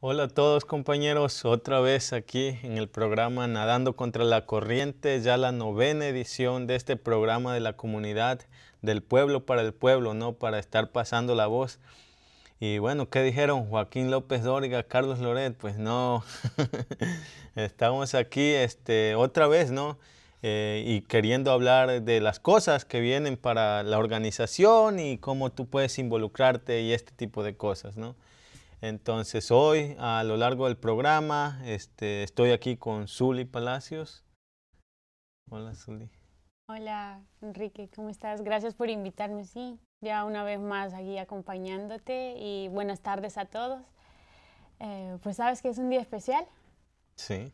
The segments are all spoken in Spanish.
Hola a todos compañeros, otra vez aquí en el programa Nadando contra la Corriente, ya la novena edición de este programa de la comunidad, del pueblo para el pueblo, ¿no? Para estar pasando la voz. Y bueno, ¿qué dijeron Joaquín López Dóriga, Carlos Loret? Pues no, estamos aquí este, otra vez, ¿no? Eh, y queriendo hablar de las cosas que vienen para la organización y cómo tú puedes involucrarte y este tipo de cosas, ¿no? Entonces hoy a lo largo del programa este, estoy aquí con Zuli Palacios. Hola Zuli. Hola Enrique, ¿cómo estás? Gracias por invitarme, sí. Ya una vez más aquí acompañándote y buenas tardes a todos. Eh, pues sabes que es un día especial. Sí.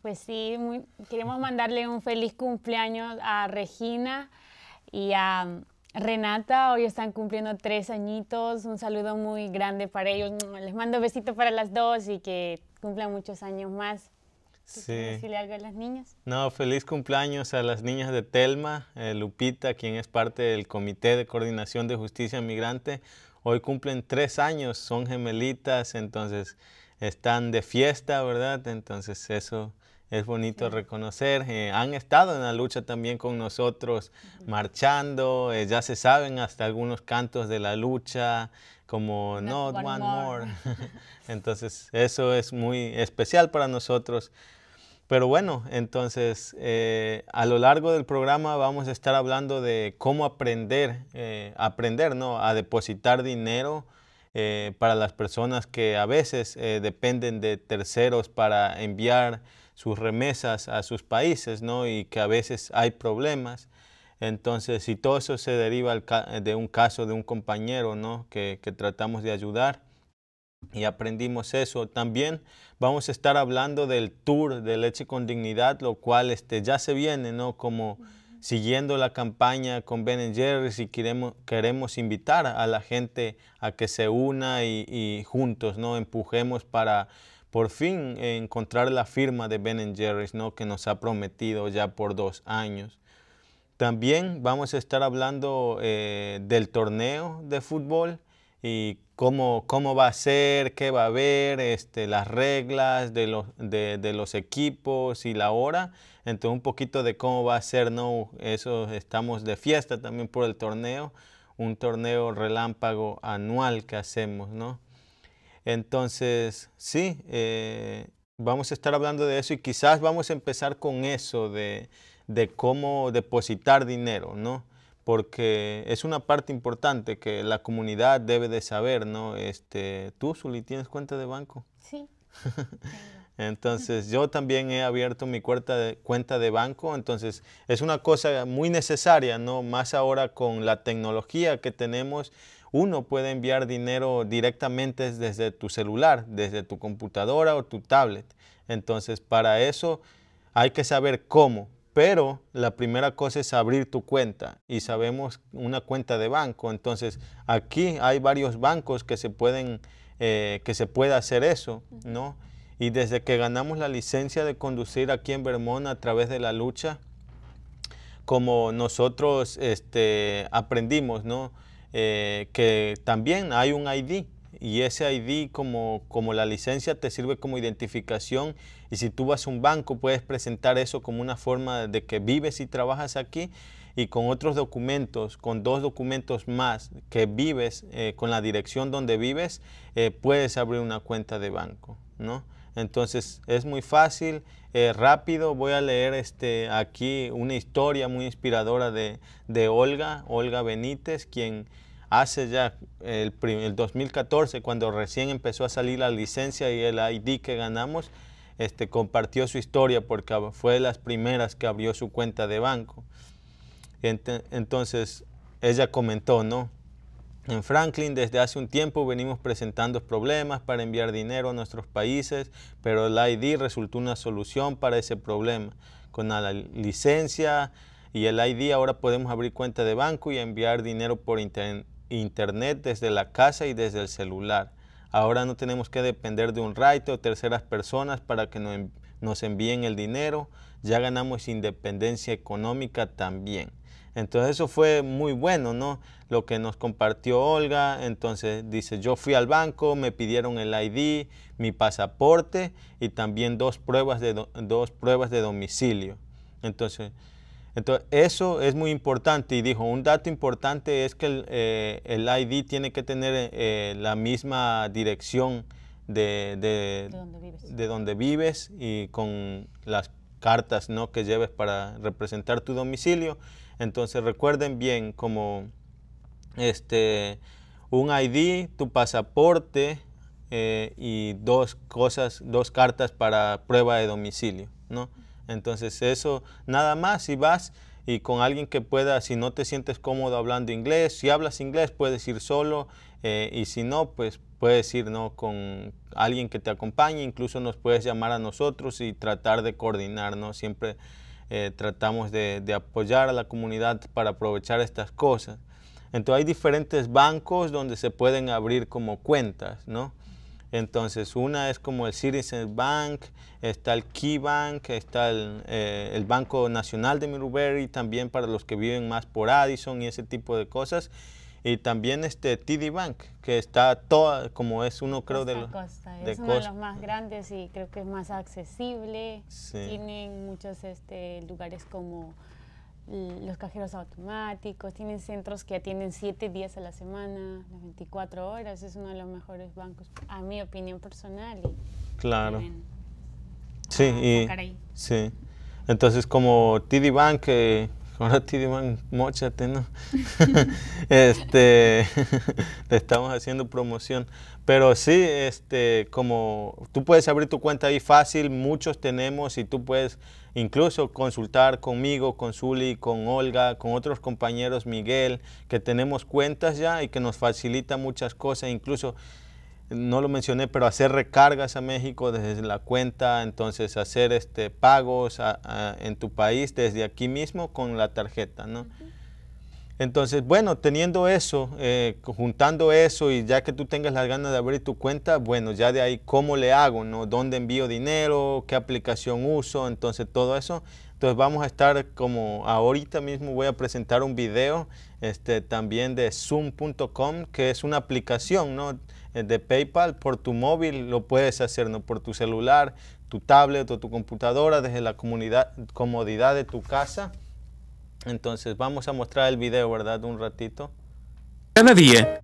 Pues sí, queremos mandarle un feliz cumpleaños a Regina y a Renata, hoy están cumpliendo tres añitos. Un saludo muy grande para ellos. Les mando besito para las dos y que cumplan muchos años más. Sí. decirle algo a las niñas? No, feliz cumpleaños a las niñas de Telma, eh, Lupita, quien es parte del Comité de Coordinación de Justicia Migrante. Hoy cumplen tres años, son gemelitas, entonces están de fiesta, ¿verdad? Entonces eso es bonito reconocer. Eh, han estado en la lucha también con nosotros, marchando, eh, ya se saben hasta algunos cantos de la lucha, como Not, One, More. entonces, eso es muy especial para nosotros. Pero bueno, entonces eh, a lo largo del programa vamos a estar hablando de cómo aprender, aprender, ¿no? A depositar dinero para las personas que a veces dependen de terceros para enviar sus remesas a sus países, ¿no? Y que a veces hay problemas. Entonces, si todo eso se deriva eh, de un caso de un compañero, ¿no? Que, tratamos de ayudar y aprendimos eso. También vamos a estar hablando del tour de Leche con Dignidad, lo cual este, ya se viene, ¿no? Como siguiendo la campaña con Ben Jerry's y queremos, queremos invitar a la gente a que se una y, y juntos, ¿no? Empujemos para por fin encontrar la firma de Ben Jerry's, ¿no? que nos ha prometido ya por dos años. También vamos a estar hablando eh, del torneo de fútbol y cómo, cómo va a ser, qué va a haber, este, las reglas de los, de los equipos y la hora. Entonces un poquito de cómo va a ser, ¿no? Eso estamos de fiesta también por el torneo, un torneo relámpago anual que hacemos, ¿no? Entonces, sí, eh, vamos a estar hablando de eso y quizás vamos a empezar con eso de, cómo depositar dinero, ¿no? Porque es una parte importante que la comunidad debe de saber, ¿no? Este, Tú, Suli, ¿tienes cuenta de banco? Sí. Entonces, yo también he abierto mi cuenta de, cuenta de banco, entonces es una cosa muy necesaria, ¿no? Más ahora con la tecnología que tenemos, uno puede enviar dinero directamente desde tu celular, desde tu computadora o tu tablet. Entonces, para eso hay que saber cómo. Pero la primera cosa es abrir tu cuenta y sabemos una cuenta de banco. Entonces, aquí hay varios bancos que se pueden, eh, que se puede hacer eso, ¿no? Y desde que ganamos la licencia de conducir aquí en Vermont a través de la lucha, como nosotros este, aprendimos, ¿no? Eh, que también hay un ID y ese ID como, como la licencia te sirve como identificación y si tú vas a un banco puedes presentar eso como una forma de que vives y trabajas aquí y con otros documentos, con dos documentos más que vives eh, con la dirección donde vives, eh, puedes abrir una cuenta de banco, ¿no? Entonces es muy fácil, eh, rápido. Voy a leer este, aquí una historia muy inspiradora de, Olga, Olga Benítez, quien hace ya el, 2014, cuando recién empezó a salir la licencia y el ID que ganamos, este, compartió su historia porque fue de las primeras que abrió su cuenta de banco. Entonces ella comentó, ¿no? En Franklin desde hace un tiempo venimos presentando problemas para enviar dinero a nuestros países, pero el ID resultó una solución para ese problema. Con la licencia y el ID ahora podemos abrir cuenta de banco y enviar dinero por internet desde la casa y desde el celular. Ahora no tenemos que depender de un right o terceras personas para que nos, envíen el dinero. Ya ganamos independencia económica también. Entonces eso fue muy bueno, ¿no? Lo que nos compartió Olga, entonces dice, yo fui al banco, me pidieron el ID, mi pasaporte y también dos pruebas de, dos pruebas de domicilio. Entonces entonces, eso es muy importante. Y dijo, un dato importante es que el, eh, ID tiene que tener eh, la misma dirección de, de, donde vives. y con las cartas ¿no? que lleves para representar tu domicilio. Entonces, recuerden bien como este, un ID, tu pasaporte eh, y dos cosas, dos cartas para prueba de domicilio, ¿no? Entonces eso, nada más si vas y con alguien que pueda, si no te sientes cómodo hablando inglés, si hablas inglés puedes ir solo eh, y si no, pues puedes ir ¿no? con alguien que te acompañe, incluso nos puedes llamar a nosotros y tratar de coordinar, Siempre eh, tratamos de, de apoyar a la comunidad para aprovechar estas cosas. Entonces hay diferentes bancos donde se pueden abrir como cuentas, ¿no? Entonces, una es como el Citizen Bank, está el Key Bank, está el, eh, Banco Nacional de Middlebury, también para los que viven más por Addison y ese tipo de cosas. Y también este TD Bank, que está toda, como es uno creo de los... más grandes y creo que es más accesible. Tienen muchos este, lugares como los cajeros automáticos, tienen centros que atienden siete días a la semana, las 24 horas, es uno de los mejores bancos, a mi opinión personal. claro. sí, ah, y, oh, sí. Entonces como TD Bank, ahora TD Bank, mochate, ¿no? este, le estamos haciendo promoción. Pero sí, este, como tú puedes abrir tu cuenta ahí fácil, muchos tenemos y tú puedes incluso consultar conmigo, con Zuli, con Olga, con otros compañeros, Miguel, que tenemos cuentas ya y que nos facilita muchas cosas, incluso no lo mencioné, pero hacer recargas a México desde la cuenta, entonces hacer este, pagos en tu país desde aquí mismo con la tarjeta, ¿no? Entonces, bueno, teniendo eso, eh, juntando eso y ya que tú tengas las ganas de abrir tu cuenta, bueno, ya de ahí cómo le hago, ¿no? ¿Dónde envío dinero? ¿Qué aplicación uso? Entonces, todo eso. Entonces, vamos a estar como ahorita mismo voy a presentar un video este, también de zoom.com, que es una aplicación, ¿no? Eh, de PayPal por tu móvil lo puedes hacer, ¿no? Por tu celular, tu tablet o tu computadora, desde la comodidad de tu casa. Entonces vamos a mostrar el video, ¿verdad? Un ratito. Cada día.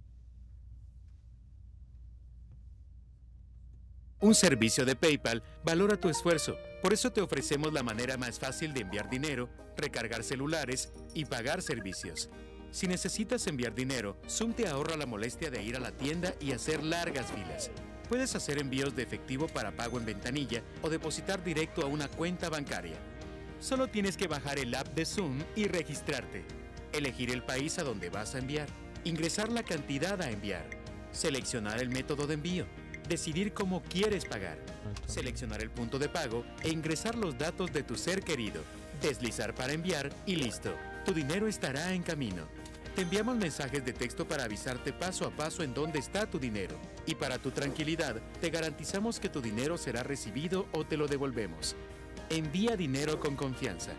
Un servicio de PayPal valora tu esfuerzo. Por eso te ofrecemos la manera más fácil de enviar dinero, recargar celulares y pagar servicios. Si necesitas enviar dinero, Zoom te ahorra la molestia de ir a la tienda y hacer largas filas. Puedes hacer envíos de efectivo para pago en ventanilla o depositar directo a una cuenta bancaria. Solo tienes que bajar el app de Zoom y registrarte. Elegir el país a donde vas a enviar. Ingresar la cantidad a enviar. Seleccionar el método de envío. Decidir cómo quieres pagar. Seleccionar el punto de pago e ingresar los datos de tu ser querido. Deslizar para enviar y listo. Tu dinero estará en camino. Te enviamos mensajes de texto para avisarte paso a paso en dónde está tu dinero. Y para tu tranquilidad, te garantizamos que tu dinero será recibido o te lo devolvemos. Envía dinero con confianza.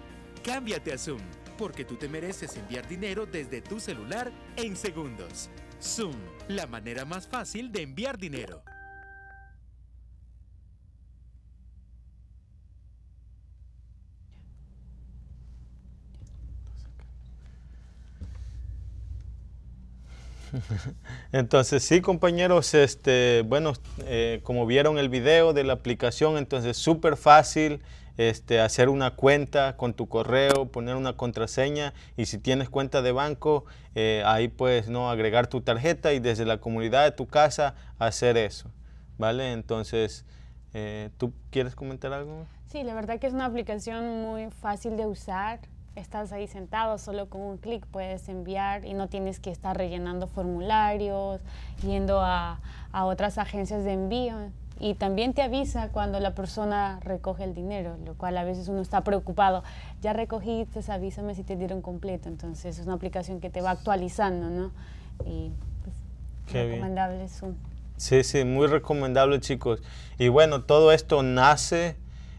Cámbiate a Zoom, porque tú te mereces enviar dinero desde tu celular en segundos. Zoom, la manera más fácil de enviar dinero. Entonces sí, compañeros, este, bueno, eh, como vieron el video de la aplicación, entonces súper fácil, este, hacer una cuenta con tu correo, poner una contraseña y si tienes cuenta de banco, eh, ahí puedes ¿no? agregar tu tarjeta y desde la comunidad de tu casa hacer eso. ¿Vale? Entonces, eh, ¿tú quieres comentar algo? Sí, la verdad que es una aplicación muy fácil de usar. Estás ahí sentado, solo con un clic puedes enviar y no tienes que estar rellenando formularios, yendo a, a otras agencias de envío y también te avisa cuando la persona recoge el dinero, lo cual a veces uno está preocupado. Ya recogiste, avísame si te dieron completo. Entonces es una aplicación que te va actualizando, ¿no? Y pues, recomendable bien. Sí, sí, muy recomendable, chicos. Y bueno, todo esto nace.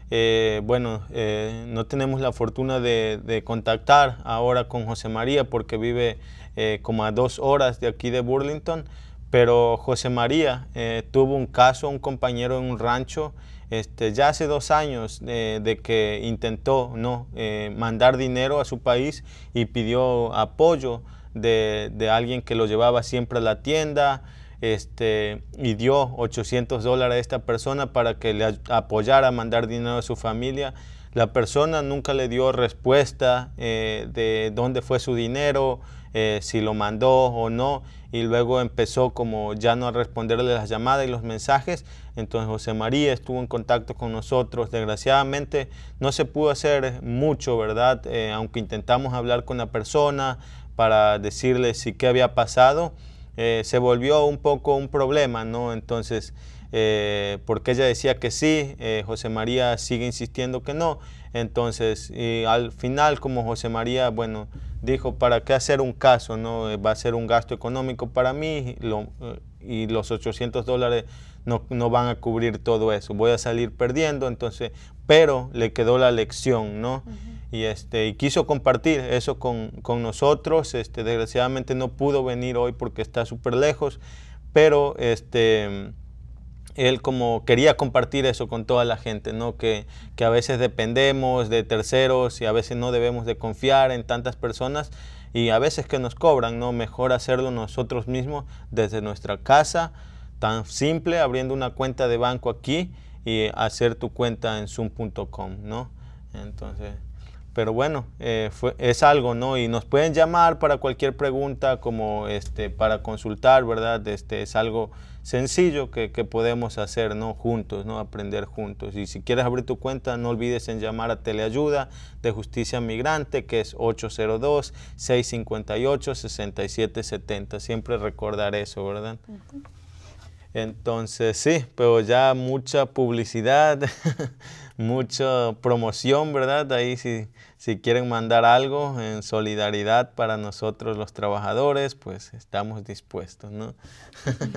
Eh, bueno, eh, no tenemos la fortuna de, contactar ahora con José María porque vive eh, como a dos horas de aquí de Burlington, pero José María eh, tuvo un caso, un compañero en un rancho, este, ya hace dos años eh, de que intentó ¿no? Eh, mandar dinero a su país y pidió apoyo de, alguien que lo llevaba siempre a la tienda este, y dio 800 dólares a esta persona para que le apoyara a mandar dinero a su familia. La persona nunca le dio respuesta de dónde fue su dinero, si lo mandó o no y luego empezó como ya no a responderle las llamadas y los mensajes. Entonces José María estuvo en contacto con nosotros. Desgraciadamente no se pudo hacer mucho, ¿verdad? Eh, aunque intentamos hablar con la persona para decirle si qué había pasado, eh, se volvió un poco un problema, ¿no? Entonces... Eh, porque ella decía que sí, eh, José María sigue insistiendo que no. Entonces, al final, como José María, bueno, dijo, ¿para qué hacer un caso? no eh, Va a ser un gasto económico para mí y los 800 dólares no, no, van a cubrir todo eso. Voy a salir perdiendo, entonces, pero le quedó la lección, ¿no? Y, este, quiso compartir eso con, nosotros. Este, desgraciadamente no pudo venir hoy porque está súper lejos, pero este, él como quería compartir eso con toda la gente, ¿no? Que, a veces dependemos de terceros y a veces no debemos de confiar en tantas personas y a veces que nos cobran, ¿no? Mejor hacerlo nosotros mismos desde nuestra casa, tan simple, abriendo una cuenta de banco aquí y hacer tu cuenta en zoom.com, ¿no? Entonces, pero bueno, eh, fue, es algo, ¿no? Y nos pueden llamar para cualquier pregunta, como este, para consultar, ¿verdad? Este, es algo sencillo que, podemos hacer ¿no? juntos, ¿no? aprender juntos. Y si quieres abrir tu cuenta, no olvides en llamar a Teleayuda de Justicia Migrante, que es 802-658-6770. Siempre recordar eso, ¿verdad? Entonces, sí, pero ya mucha publicidad. mucha promoción, ¿verdad? Ahí si, si quieren mandar algo en solidaridad para nosotros los trabajadores, pues estamos dispuestos, ¿no?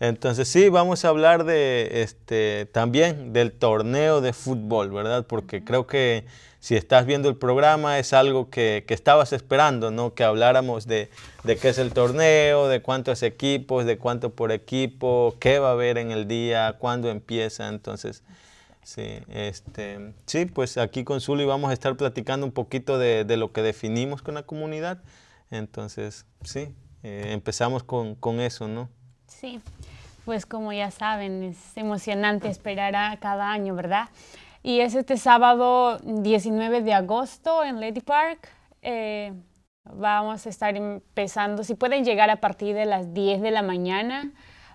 Entonces sí, vamos a hablar de este también del torneo de fútbol, ¿verdad? Porque creo que si estás viendo el programa es algo que, estabas esperando, ¿no? Que habláramos de, de qué es el torneo, de cuántos equipos, de cuánto por equipo, qué va a haber en el día, cuándo empieza, entonces... Sí, este, sí, pues aquí con Zuli vamos a estar platicando un poquito de, lo que definimos con la comunidad. Entonces, sí, eh, empezamos con, eso, ¿no? Sí, pues como ya saben, es emocionante esperar a cada año, ¿verdad? Y es este sábado 19 de agosto en Lady Park. Eh, vamos a estar empezando, si pueden llegar a partir de las 10 de la mañana,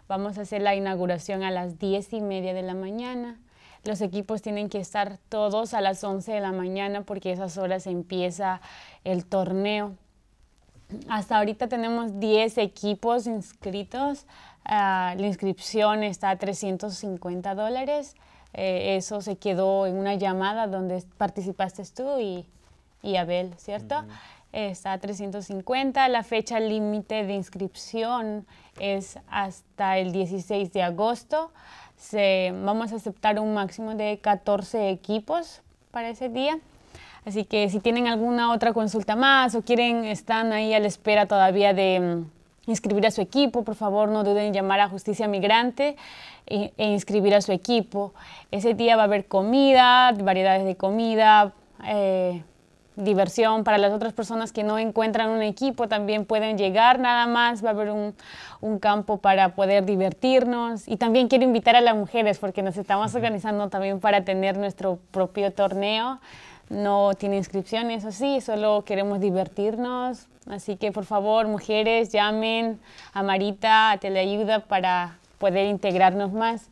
vamos a hacer la inauguración a las 10 y media de la mañana. Los equipos tienen que estar todos a las 11 de la mañana porque a esas horas empieza el torneo. Hasta ahorita tenemos 10 equipos inscritos. Ah, la inscripción está a 350 dólares. Eh, eso se quedó en una llamada donde participaste tú y, Abel, ¿cierto? Está a 350. La fecha límite de inscripción es hasta el 16 de agosto vamos a aceptar un máximo de 14 equipos para ese día. Así que si tienen alguna otra consulta más o quieren, están ahí a la espera todavía de mm, inscribir a su equipo, por favor no duden en llamar a Justicia Migrante e, inscribir a su equipo. Ese día va a haber comida, variedades de comida, eh, diversión para las otras personas que no encuentran un equipo, también pueden llegar nada más, va a haber un, campo para poder divertirnos. Y también quiero invitar a las mujeres porque nos estamos organizando también para tener nuestro propio torneo. No tiene inscripciones, así, solo queremos divertirnos. Así que por favor, mujeres, llamen a Marita, a Teleayuda para poder integrarnos más.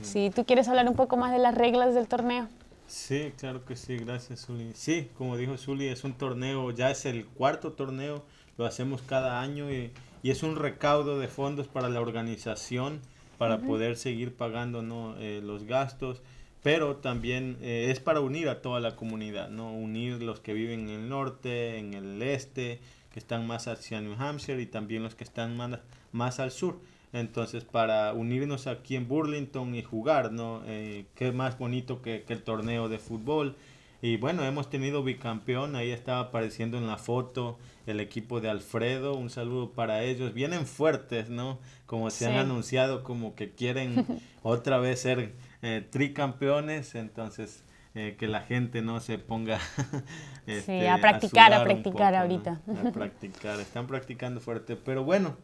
Si tú quieres hablar un poco más de las reglas del torneo. Sí, claro que sí, gracias Zuli. Sí, como dijo Zuli, es un torneo, ya es el cuarto torneo, lo hacemos cada año y, es un recaudo de fondos para la organización, para poder seguir pagando ¿no? Eh, los gastos, pero también eh, es para unir a toda la comunidad, ¿no? unir los que viven en el norte, en el este, que están más hacia New Hampshire y también los que están más, más al sur. Entonces, para unirnos aquí en Burlington y jugar, ¿no? Eh, qué más bonito que, el torneo de fútbol. Y bueno, hemos tenido bicampeón, ahí estaba apareciendo en la foto el equipo de Alfredo, un saludo para ellos. Vienen fuertes, ¿no? Como se han anunciado, como que quieren otra vez ser eh, tricampeones, entonces eh, que la gente no se ponga sí, este, a practicar, a, practicar ahorita. A practicar, están practicando fuerte, pero bueno,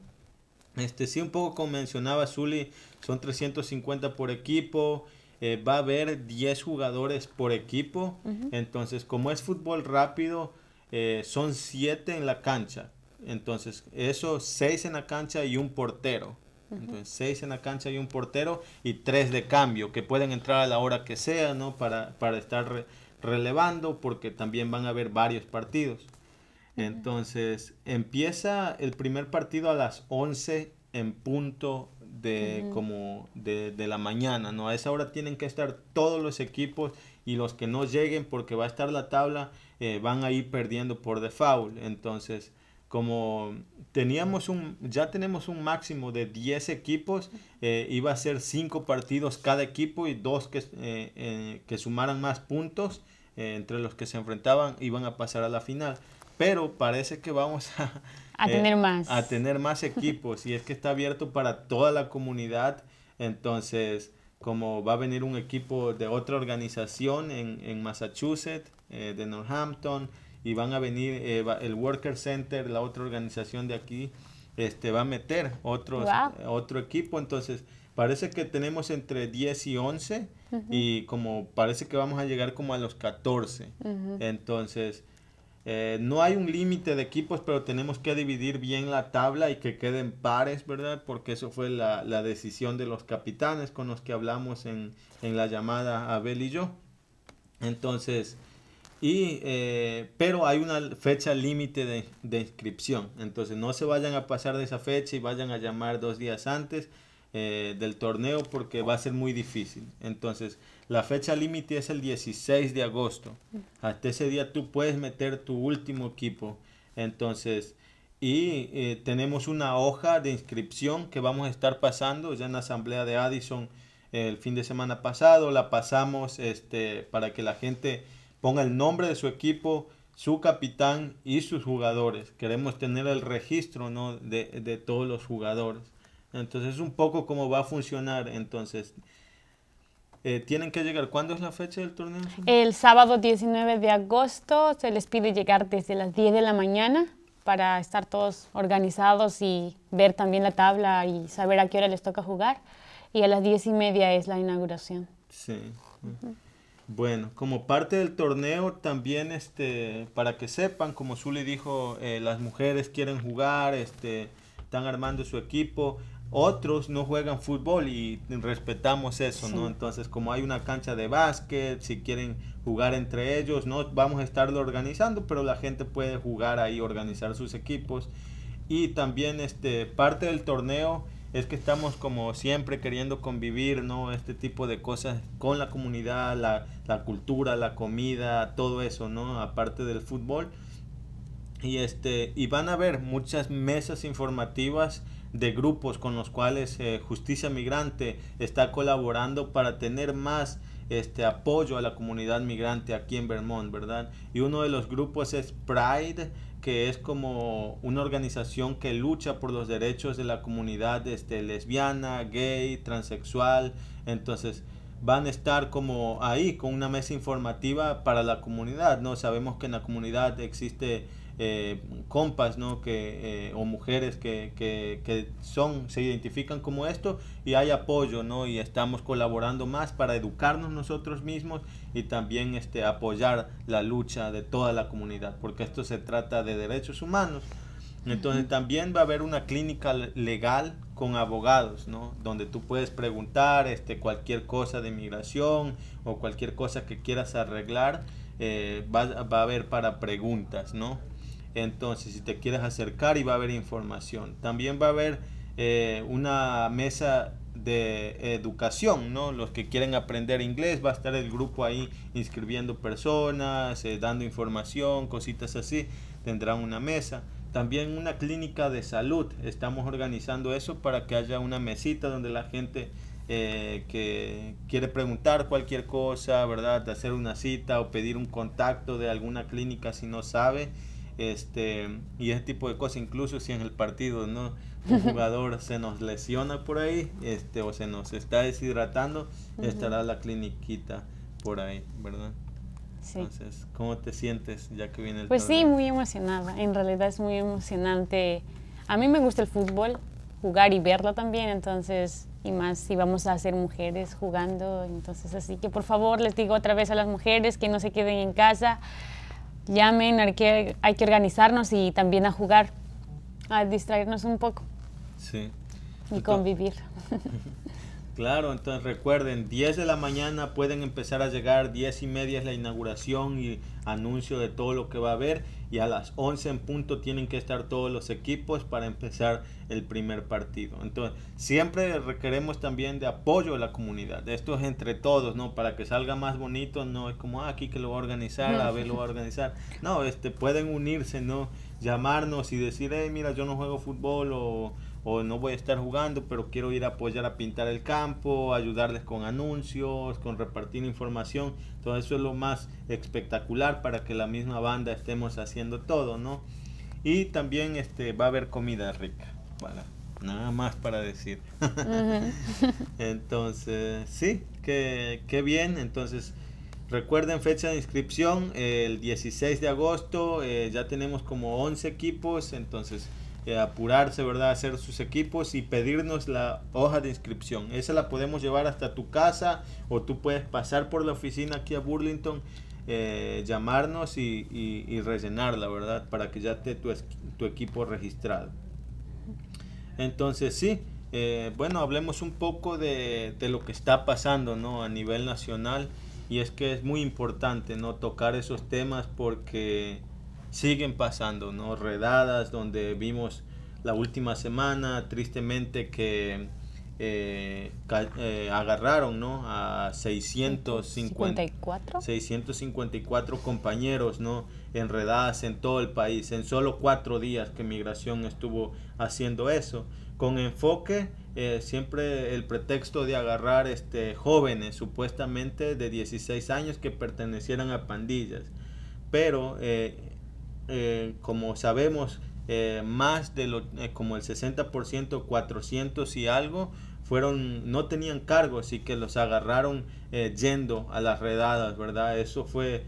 este, sí, un poco como mencionaba Zully, son 350 por equipo. Eh, va a haber 10 jugadores por equipo. Entonces, como es fútbol rápido, eh, son 7 en la cancha. Entonces, eso, 6 en la cancha y un portero. Entonces, 6 en la cancha y un portero y 3 de cambio, que pueden entrar a la hora que sea, ¿no? Para, para estar relevando, porque también van a haber varios partidos. Entonces, empieza el primer partido a las 11 en punto de como de, de, la mañana, ¿no? A esa hora tienen que estar todos los equipos y los que no lleguen porque va a estar la tabla eh, van a ir perdiendo por default. Entonces, como teníamos un, ya tenemos un máximo de 10 equipos, eh, iba a ser 5 partidos cada equipo y dos que, eh, que sumaran más puntos entre los que se enfrentaban iban a pasar a la final pero parece que vamos a, a tener eh, más. A tener más equipos y es que está abierto para toda la comunidad. Entonces, como va a venir un equipo de otra organización en, en Massachusetts, eh, de Northampton, y van a venir eh, el Worker Center, la otra organización de aquí, este, va a meter otro otro equipo. Entonces, parece que tenemos entre 10 y 11 y como parece que vamos a llegar como a los 14. Entonces, eh, no hay un límite de equipos, pero tenemos que dividir bien la tabla y que queden pares, ¿verdad? Porque eso fue la, decisión de los capitanes con los que hablamos en, la llamada Abel y yo. Entonces, y, eh, pero hay una fecha límite de, inscripción. Entonces, no se vayan a pasar de esa fecha y vayan a llamar dos días antes eh, del torneo porque va a ser muy difícil. Entonces, la fecha límite es el 16 de agosto. Hasta ese día tú puedes meter tu último equipo. Entonces, y eh, tenemos una hoja de inscripción que vamos a estar pasando ya en la asamblea de Addison el fin de semana pasado. La pasamos este, para que la gente ponga el nombre de su equipo, su capitán y sus jugadores. Queremos tener el registro de, de todos los jugadores. Entonces, es un poco cómo va a funcionar. Entonces, eh, tienen que llegar. ¿Cuándo es la fecha del torneo? El sábado 19 de agosto se les pide llegar desde las 10 de la mañana para estar todos organizados y ver también la tabla y saber a qué hora les toca jugar. Y a las 10 y media es la inauguración. Sí. Bueno, como parte del torneo también, este, para que sepan, como Zuli dijo, eh, las mujeres quieren jugar, este, están armando su equipo otros no juegan fútbol y respetamos eso, ¿no? Entonces, como hay una cancha de básquet, si quieren jugar entre ellos, no vamos a estarlo organizando, pero la gente puede jugar ahí, organizar sus equipos. Y también este parte del torneo es que estamos como siempre queriendo convivir, ¿no? Este tipo de cosas con la comunidad, la, la cultura, la comida, todo eso, ¿no? Aparte del fútbol. Y este y van a haber muchas mesas informativas de grupos con los cuales eh, Justicia Migrante está colaborando para tener más este apoyo a la comunidad migrante aquí en Vermont, ¿verdad? Y uno de los grupos es Pride, que es como una organización que lucha por los derechos de la comunidad este, lesbiana, gay, transexual. Entonces, van a estar como ahí con una mesa informativa para la comunidad, ¿no? Sabemos que en la comunidad existe eh, compas, ¿no? Que, eh, o mujeres que, que, que, son, se identifican como esto y hay apoyo, ¿no? Y estamos colaborando más para educarnos nosotros mismos y también este, apoyar la lucha de toda la comunidad, porque esto se trata de derechos humanos. Entonces también va a haber una clínica legal con abogados, ¿no? Donde tú puedes preguntar este, cualquier cosa de migración o cualquier cosa que quieras arreglar, eh, va, va a haber para preguntas, ¿no? Entonces, si te quieres acercar y va a haber información. También va a haber eh, una mesa de educación, ¿no? Los que quieren aprender inglés, va a estar el grupo ahí inscribiendo personas, eh, dando información, cositas así, tendrán una mesa. También una clínica de salud, estamos organizando eso para que haya una mesita donde la gente eh, que quiere preguntar cualquier cosa, ¿verdad? De hacer una cita o pedir un contacto de alguna clínica si no sabe este y ese tipo de cosas incluso si en el partido no un jugador se nos lesiona por ahí este o se nos está deshidratando estará la cliniquita por ahí verdad entonces cómo te sientes ya que viene el pues sí muy emocionada en realidad es muy emocionante a mí me gusta el fútbol jugar y verlo también entonces y más si vamos a ser mujeres jugando entonces así que por favor les digo otra vez a las mujeres que no se queden en casa llamen, hay que, hay que organizarnos y también a jugar, a distraernos un poco. Sí. Y convivir. Claro, entonces recuerden, 10 de la mañana pueden empezar a llegar, 10 y media es la inauguración y anuncio de todo lo que va a haber y a las 11 en punto tienen que estar todos los equipos para empezar el primer partido. Entonces, siempre requeremos también de apoyo de la comunidad. Esto es entre todos, ¿no? Para que salga más bonito, no es como ah, aquí que lo va a organizar, a ver lo va a organizar. No, este pueden unirse, ¿no? Llamarnos y decir, hey, mira, yo no juego fútbol o o no voy a estar jugando, pero quiero ir a apoyar a pintar el campo, ayudarles con anuncios, con repartir información. Todo eso es lo más espectacular para que la misma banda estemos haciendo todo, ¿no? Y también este, va a haber comida rica, para, nada más para decir. Entonces, sí, qué, qué bien. Entonces, Recuerden fecha de inscripción, el 16 de agosto, eh, ya tenemos como 11 equipos, entonces apurarse, ¿verdad? Hacer sus equipos y pedirnos la hoja de inscripción. Esa la podemos llevar hasta tu casa o tú puedes pasar por la oficina aquí a Burlington, eh, llamarnos y, y, y, rellenarla, ¿verdad? Para que ya esté tu, tu equipo registrado. Entonces, sí, eh, bueno, hablemos un poco de, de, lo que está pasando, ¿no? A nivel nacional. Y es que es muy importante, ¿no? Tocar esos temas porque siguen pasando, ¿no? Redadas donde vimos la última semana, tristemente que eh, eh, agarraron ¿no? a 654. 654 compañeros ¿no? enredadas en todo el país, en solo cuatro días que Migración estuvo haciendo eso, con enfoque eh, siempre el pretexto de agarrar este, jóvenes supuestamente de 16 años que pertenecieran a pandillas, pero eh, como sabemos, eh, más de lo, eh, como el 60%, 400 y algo, fueron, no tenían cargo, así que los agarraron yendo a las redadas, ¿verdad? Eso fue,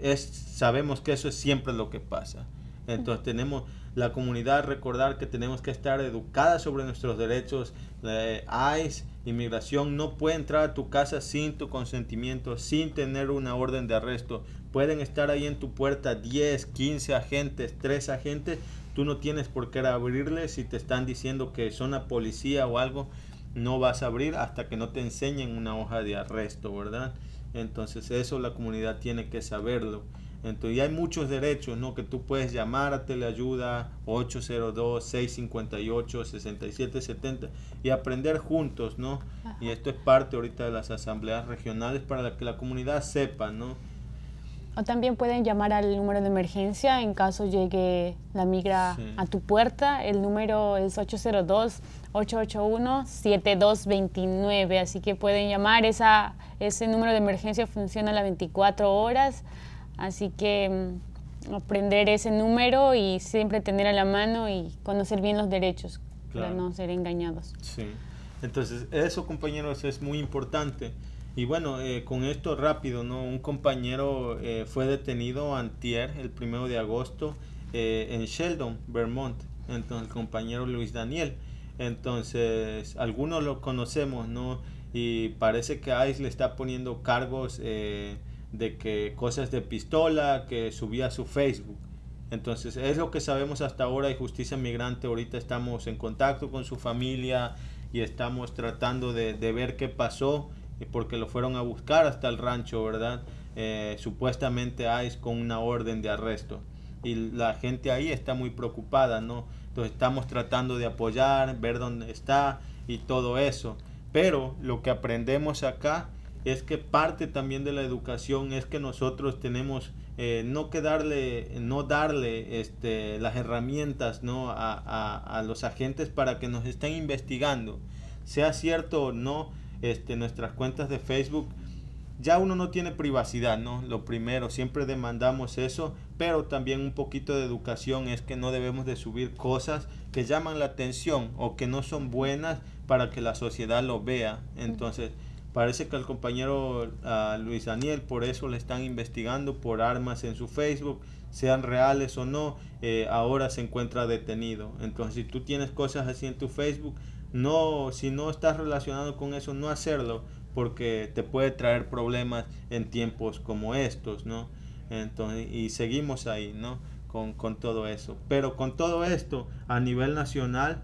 es, sabemos que eso es siempre lo que pasa. Entonces tenemos la comunidad recordar que tenemos que estar educada sobre nuestros derechos. hay Inmigración no puede entrar a tu casa sin tu consentimiento, sin tener una orden de arresto. Pueden estar ahí en tu puerta 10, 15 agentes, 3 agentes. Tú no tienes por qué abrirles si te están diciendo que son la policía o algo. No vas a abrir hasta que no te enseñen una hoja de arresto, ¿verdad? Entonces eso la comunidad tiene que saberlo. Entonces, y hay muchos derechos, ¿no? Que tú puedes llamar a Teleayuda 802-658-6770 y aprender juntos, ¿no? Y esto es parte ahorita de las asambleas regionales para que la comunidad sepa, ¿no? O también pueden llamar al número de emergencia en caso llegue la migra a tu puerta. El número es 802-881-7229. Así que pueden llamar. Esa, ese número de emergencia funciona a las 24 horas. Así que mm, aprender ese número y siempre tener a la mano y conocer bien los derechos para no ser engañados. Sí, entonces eso compañeros es muy importante. Y bueno, eh, con esto rápido, ¿no? Un compañero eh, fue detenido antier, el primero de agosto, eh, en Sheldon, Vermont, entonces el compañero Luis Daniel. Entonces, algunos lo conocemos, ¿no? Y parece que ICE le está poniendo cargos eh, de que cosas de pistola que subía a su Facebook. Entonces es lo que sabemos hasta ahora y Justicia Migrante ahorita estamos en contacto con su familia y estamos tratando de, ver qué pasó porque lo fueron a buscar hasta el rancho, ¿verdad? Eh, supuestamente ICE con una orden de arresto y la gente ahí está muy preocupada, ¿no? Entonces estamos tratando de apoyar, ver dónde está y todo eso. Pero lo que aprendemos acá es que parte también de la educación es que nosotros tenemos eh, no darle no darle este, las herramientas ¿no? A, los agentes para que nos estén investigando. Sea cierto o no, este, nuestras cuentas de Facebook, ya uno no tiene privacidad, ¿no? Lo primero, siempre demandamos eso, pero también un poquito de educación es que no debemos de subir cosas que llaman la atención o que no son buenas para que la sociedad lo vea. Entonces, Parece que al compañero Luis Daniel por eso le están investigando por armas en su Facebook, sean reales o no, eh, ahora se encuentra detenido. Entonces, si tú tienes cosas así en tu Facebook, no, si no estás relacionado con eso, no hacerlo, porque te puede traer problemas en tiempos como estos, ¿no? Entonces, y seguimos ahí, ¿no? Con, con todo eso. Pero con todo esto, a nivel nacional,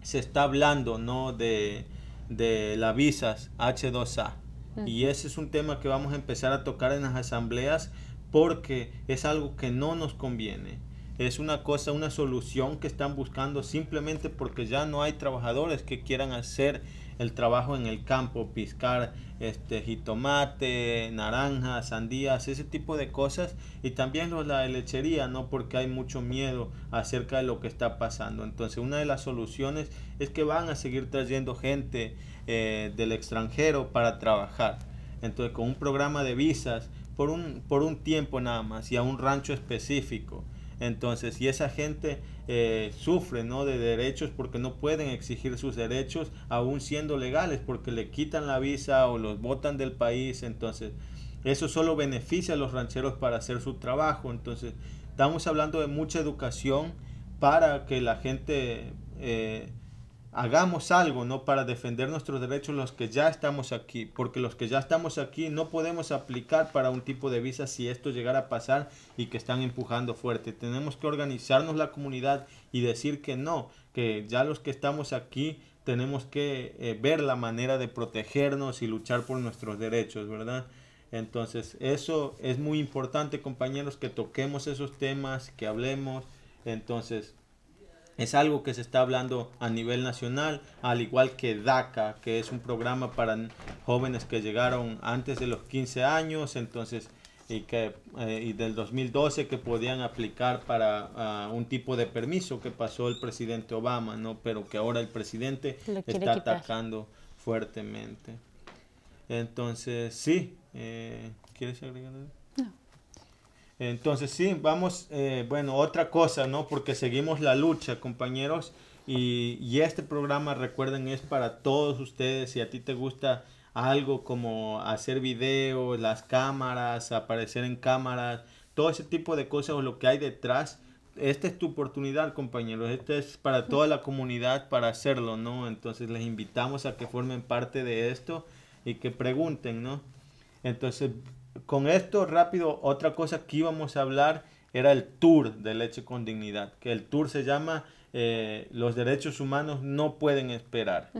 se está hablando, ¿no? De, de las visas H2A. Y ese es un tema que vamos a empezar a tocar en las asambleas porque es algo que no nos conviene. Es una cosa, una solución que están buscando simplemente porque ya no hay trabajadores que quieran hacer el trabajo en el campo, piscar este, jitomate, naranjas, sandías, ese tipo de cosas. Y también los, la lechería, ¿no? Porque hay mucho miedo acerca de lo que está pasando. Entonces, una de las soluciones es que van a seguir trayendo gente eh, del extranjero para trabajar. Entonces, con un programa de visas por un, por un tiempo nada más y a un rancho específico entonces, y esa gente eh, sufre ¿no? de derechos porque no pueden exigir sus derechos, aún siendo legales, porque le quitan la visa o los botan del país. Entonces, eso solo beneficia a los rancheros para hacer su trabajo. Entonces, estamos hablando de mucha educación para que la gente eh, hagamos algo, ¿no? Para defender nuestros derechos los que ya estamos aquí, porque los que ya estamos aquí no podemos aplicar para un tipo de visa si esto llegara a pasar y que están empujando fuerte. Tenemos que organizarnos la comunidad y decir que no, que ya los que estamos aquí tenemos que eh, ver la manera de protegernos y luchar por nuestros derechos, ¿verdad? Entonces, eso es muy importante, compañeros, que toquemos esos temas, que hablemos. Entonces, es algo que se está hablando a nivel nacional, al igual que DACA, que es un programa para jóvenes que llegaron antes de los 15 años, entonces y que eh, y del 2012 que podían aplicar para ah, un tipo de permiso que pasó el presidente Obama, no, pero que ahora el presidente está atacando fuertemente. Entonces sí, eh, ¿quieres agregar algo? Entonces sí, vamos, eh, bueno, otra cosa, ¿no? Porque seguimos la lucha, compañeros. Y, y, este programa, recuerden, es para todos ustedes. Si a ti te gusta algo como hacer videos, las cámaras, aparecer en cámaras, todo ese tipo de cosas o lo que hay detrás, esta es tu oportunidad, compañeros. Esta es para toda la comunidad para hacerlo, ¿no? Entonces les invitamos a que formen parte de esto y que pregunten, ¿no? Entonces, con esto rápido, otra cosa que íbamos a hablar era el tour de leche con dignidad, que el tour se llama eh, Los derechos humanos no pueden esperar.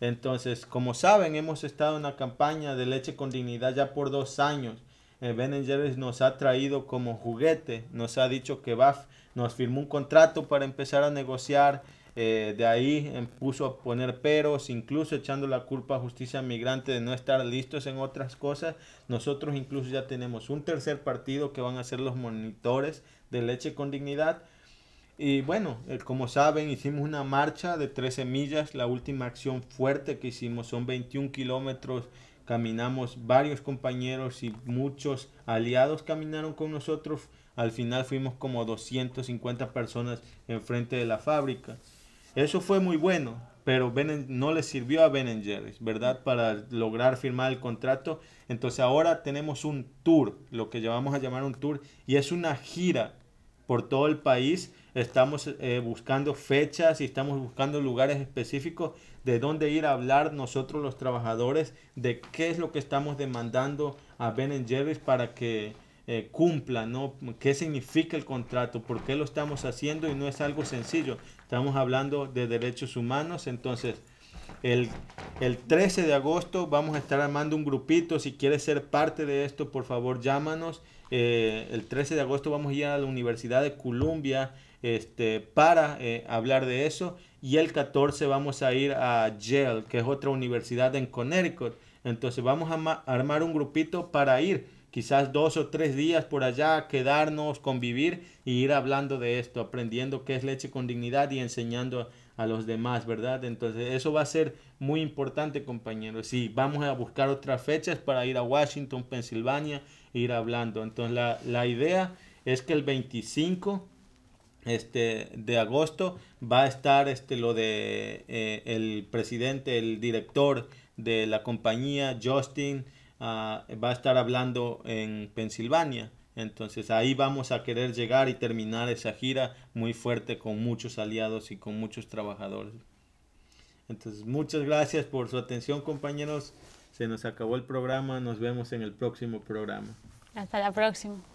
Entonces, como saben, hemos estado en una campaña de leche con dignidad ya por dos años. Eh, ben Jerry's nos ha traído como juguete, nos ha dicho que va, nos firmó un contrato para empezar a negociar eh, de ahí em, puso a poner peros, incluso echando la culpa a justicia migrante de no estar listos en otras cosas. Nosotros incluso ya tenemos un tercer partido que van a ser los monitores de leche con dignidad. Y bueno, eh, como saben, hicimos una marcha de 13 millas. La última acción fuerte que hicimos son 21 kilómetros. Caminamos varios compañeros y muchos aliados caminaron con nosotros. Al final fuimos como 250 personas enfrente de la fábrica. Eso fue muy bueno, pero no le sirvió a Ben Jerry's, ¿verdad? Para lograr firmar el contrato. Entonces ahora tenemos un tour, lo que vamos a llamar un tour, y es una gira por todo el país. Estamos eh, buscando fechas y estamos buscando lugares específicos de dónde ir a hablar nosotros los trabajadores de qué es lo que estamos demandando a Ben Jerry's para que eh, cumpla, ¿no? ¿Qué significa el contrato? ¿Por qué lo estamos haciendo? Y no es algo sencillo. Estamos hablando de derechos humanos, entonces... El, 13 de agosto vamos a estar armando un grupito. Si quieres ser parte de esto, por favor llámanos. Eh, el 13 de agosto vamos a ir a la Universidad de Columbia este, para eh, hablar de eso. Y el 14 vamos a ir a Yale, que es otra universidad en Connecticut. Entonces vamos a armar un grupito para ir quizás dos o tres días por allá, quedarnos, convivir y ir hablando de esto, aprendiendo qué es leche con dignidad y enseñando a los demás, ¿verdad? Entonces eso va a ser muy importante, compañeros. Sí, vamos a buscar otras fechas para ir a Washington, Pensilvania, e ir hablando. Entonces la, idea es que el 25 este, de agosto va a estar este, lo de eh, el presidente, el director de la compañía, Justin va a estar hablando en Pensilvania. Entonces ahí vamos a querer llegar y terminar esa gira muy fuerte con muchos aliados y con muchos trabajadores. Entonces muchas gracias por su atención compañeros. Se nos acabó el programa. Nos vemos en el próximo programa. Hasta la próxima.